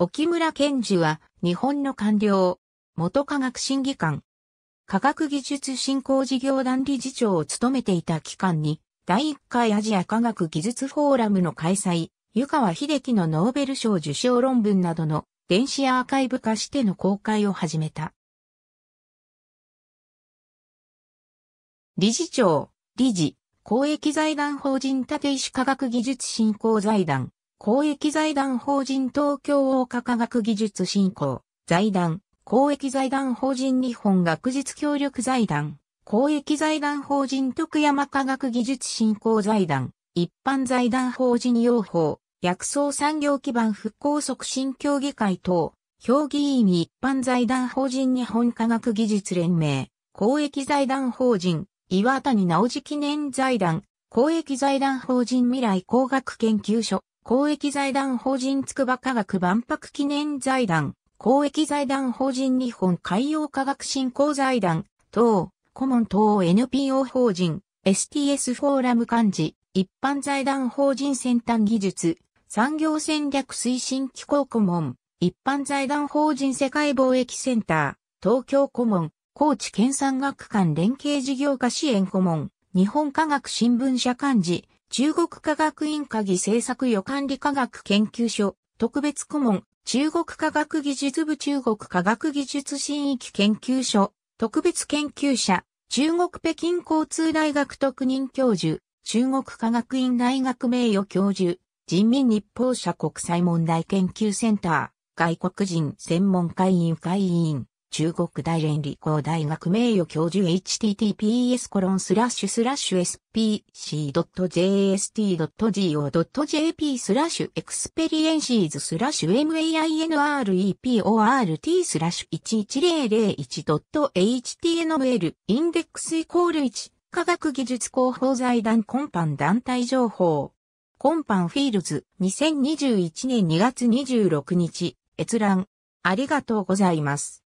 沖村賢治は、日本の官僚、元科学審議官、科学技術振興事業団理事長を務めていた期間に、第1回アジア科学技術フォーラムの開催、湯川秀樹のノーベル賞受賞論文などの電子アーカイブ化しての公開を始めた。理事長、理事、公益財団法人立石科学技術振興財団、公益財団法人東京大科学技術振興、財団、公益財団法人日本学術協力財団、公益財団法人徳山科学技術振興財団、一般財団法人用法、薬草産業基盤復興促進協議会等、評議員一般財団法人日本科学技術連盟、公益財団法人、岩谷直治記念財団、公益財団法人未来工学研究所、公益財団法人筑波科学万博記念財団、公益財団法人日本海洋科学振興財団、等、顧問等 NPO 法人、STS フォーラム幹事、一般財団法人先端技術、産業戦略推進機構顧問、一般財団法人世界貿易センター、東京顧問、高知県産学館連携事業化支援顧問、日本科学新聞社幹事、中国科学院科技政策予管理科学研究所、特別顧問、中国科学技術部中国科学技術新域研究所、特別研究者、中国北京交通大学特任教授、中国科学院大学名誉教授、人民日報社国際問題研究センター、外国人専門会員会員。中国大連理工大学名誉教授 https コロンスラッシュスラッシュ spc.jst.go.jp スラッシュエクスペリエンシーズスラッシュ mainreport スラッシュ 11001.html インデックスイコール1科学技術広報財団コンパン団体情報コンパンフィールズ2021年2月26日閲覧ありがとうございます。